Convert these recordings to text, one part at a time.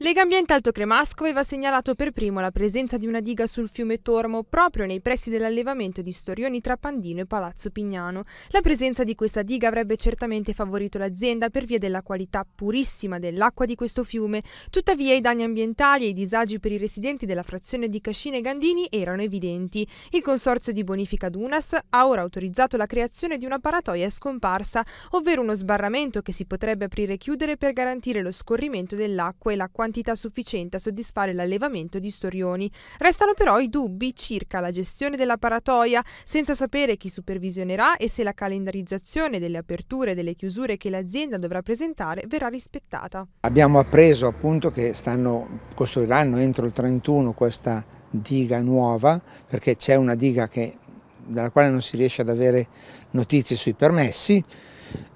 Legambiente Alto Cremasco aveva segnalato per primo la presenza di una diga sul fiume Tormo proprio nei pressi dell'allevamento di storioni tra Pandino e Palazzo Pignano. La presenza di questa diga avrebbe certamente favorito l'azienda per via della qualità purissima dell'acqua di questo fiume, tuttavia i danni ambientali e i disagi per i residenti della frazione di Cascina e Gandini erano evidenti. Il consorzio di bonifica Dunas ha ora autorizzato la creazione di una paratoia scomparsa, ovvero uno sbarramento che si potrebbe aprire e chiudere per garantire lo scorrimento dell'acqua e la quantità quantità sufficiente a soddisfare l'allevamento di storioni. Restano però i dubbi circa la gestione della paratoia, senza sapere chi supervisionerà e se la calendarizzazione delle aperture e delle chiusure che l'azienda dovrà presentare verrà rispettata. Abbiamo appreso appunto che stanno, costruiranno entro il 31 questa diga nuova perché c'è una diga che, dalla quale non si riesce ad avere notizie sui permessi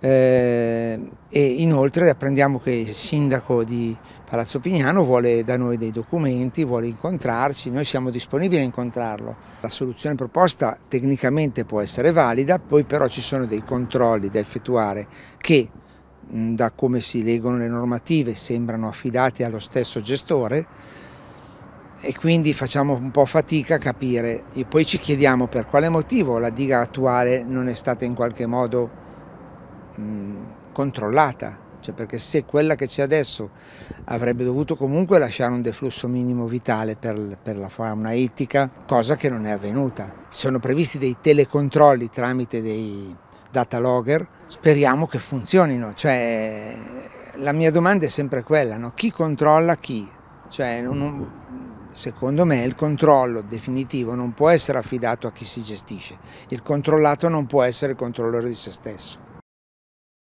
eh, e inoltre apprendiamo che il sindaco di Palazzo Pignano vuole da noi dei documenti, vuole incontrarci, noi siamo disponibili a incontrarlo. La soluzione proposta tecnicamente può essere valida, poi però ci sono dei controlli da effettuare che mm, da come si leggono le normative sembrano affidati allo stesso gestore e quindi facciamo un po' fatica a capire e poi ci chiediamo per quale motivo la diga attuale non è stata in qualche modo controllata, cioè perché se quella che c'è adesso avrebbe dovuto comunque lasciare un deflusso minimo vitale per, per la fauna ittica, cosa che non è avvenuta. Sono previsti dei telecontrolli tramite dei data logger, speriamo che funzionino, cioè, la mia domanda è sempre quella, no? chi controlla chi? Cioè, non, secondo me il controllo definitivo non può essere affidato a chi si gestisce, il controllato non può essere il controllore di se stesso.